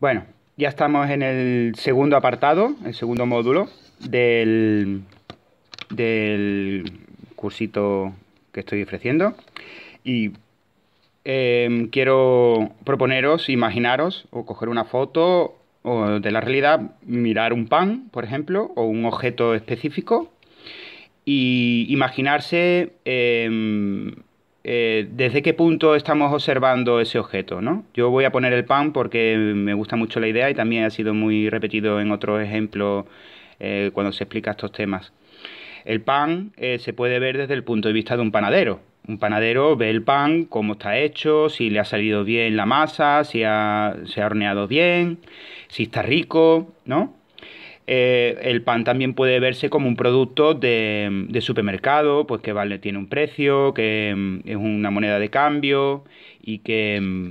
Bueno, ya estamos en el segundo apartado, el segundo módulo del, del cursito que estoy ofreciendo. Y em, quiero proponeros, imaginaros, o coger una foto o de la realidad, mirar un pan, por ejemplo, o un objeto específico, y imaginarse em, eh, desde qué punto estamos observando ese objeto. ¿no? Yo voy a poner el pan porque me gusta mucho la idea y también ha sido muy repetido en otros ejemplos eh, cuando se explica estos temas. El pan eh, se puede ver desde el punto de vista de un panadero. Un panadero ve el pan, cómo está hecho, si le ha salido bien la masa, si se ha horneado bien, si está rico, ¿no? Eh, el pan también puede verse como un producto de, supermercado, pues que vale, tiene un precio, que mm, es una moneda de cambio y que, mm,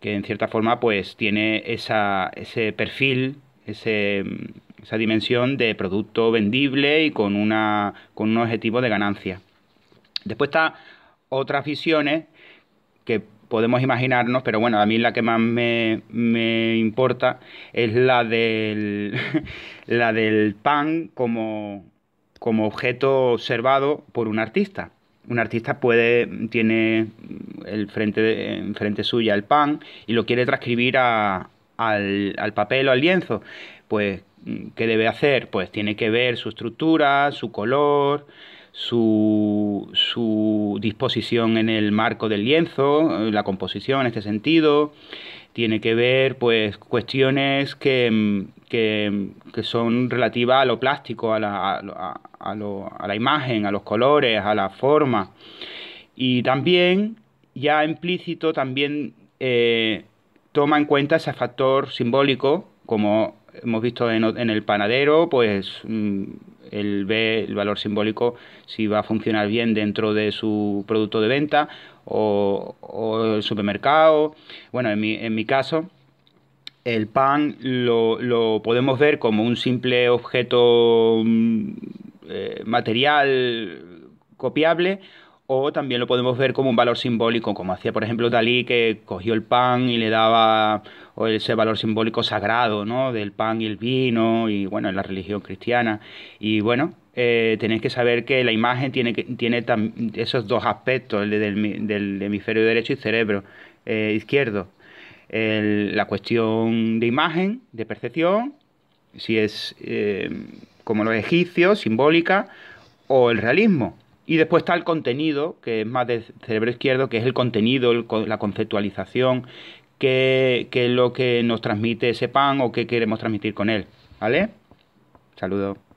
que en cierta forma pues tiene ese perfil, ese, mm, esa dimensión de producto vendible y con, una, con un objetivo de ganancia. Después está otras visiones que podemos imaginarnos, pero bueno, a mí la que más me, importa es la del, la del pan como, como objeto observado por un artista un artista puede tiene el frente en frente suya el pan y lo quiere transcribir al, al, papel o al lienzo pues qué debe hacer pues tiene que ver su estructura su color su, su disposición en el marco del lienzo, eh, la composición en este sentido, tiene que ver pues cuestiones que, mm, mm, son relativas a lo plástico, a la, lo, a la imagen, a los colores, a la forma. Y también, ya implícito, también eh, toma en cuenta ese factor simbólico, como hemos visto en, en el panadero, pues mm, él ve el valor simbólico si va a funcionar bien dentro de su producto de venta o, el supermercado. Bueno, en mi, en mi caso, el pan lo, lo, podemos ver como un simple objeto mm, eh, material copiable o también lo podemos ver como un valor simbólico, como hacía por ejemplo Dalí que cogió el pan y le daba ese valor simbólico sagrado, ¿no? Del pan y el vino y bueno, en la religión cristiana. Y bueno, eh, tenéis que saber que la imagen tiene, tiene esos dos aspectos, el del, hemisferio derecho y cerebro eh, izquierdo. la cuestión de imagen, de percepción, si es eh, como los egipcios, simbólica, o el realismo y después está el contenido, que es más del cerebro izquierdo, que es el contenido, la conceptualización, que, que, es lo que nos transmite ese pan o qué queremos transmitir con él. ¿Vale? Saludos.